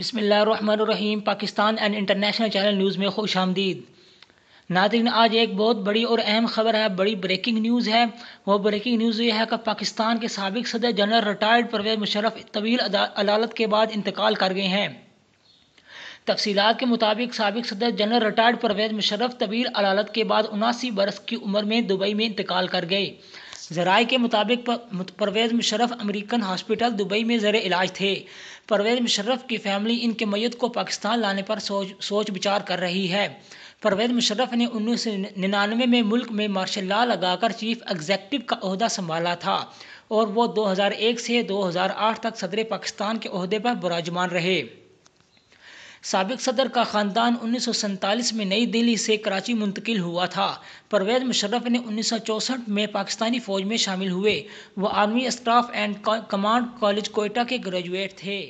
बिसमीम Pakistan and international channel news में खुश आमदीद नादिन आज एक बहुत बड़ी और अहम खबर है बड़ी ब्रेकिंग न्यूज़ है वो ब्रेकिंग न्यूज़ ये है कि पाकिस्तान के सबक सदर जनरल रिटायर्ड परवेज मुशरफ तवील अदालत के बाद इंतकाल कर गए हैं तफसीत के मुताबिक सबक सदर जनरल रिटायर्ड परवेज मुशरफ तवील अदालत के बाद उनासी बरस की उम्र में दुबई में इंतकाल कर गए जराए के मुताबिक Parvez Musharraf American hospital Dubai में ज़र इलाज थे परवेज़ मुशरफ की फैमिली इनके मैत को पाकिस्तान लाने पर सोच सोच विचार कर रही है परवेज़ मुशरफ ने उन्नीस सौ निन्यानवे में मुल्क में मार्शल लॉ लगाकर चीफ एग्जेक्टिव का अहदा संभाला था और वो 2001 से 2008 तक सदर पाकिस्तान के अहदे पर बराजमान रहे सबक सदर का ख़ानदान उन्नीस में नई दिल्ली से कराची मुंतकिल हुआ था परवेज मुशर्रफ ने उन्नीस में पाकिस्तानी फ़ौज में शामिल हुए वह army staff and command college Quetta के ग्रेजुएट थे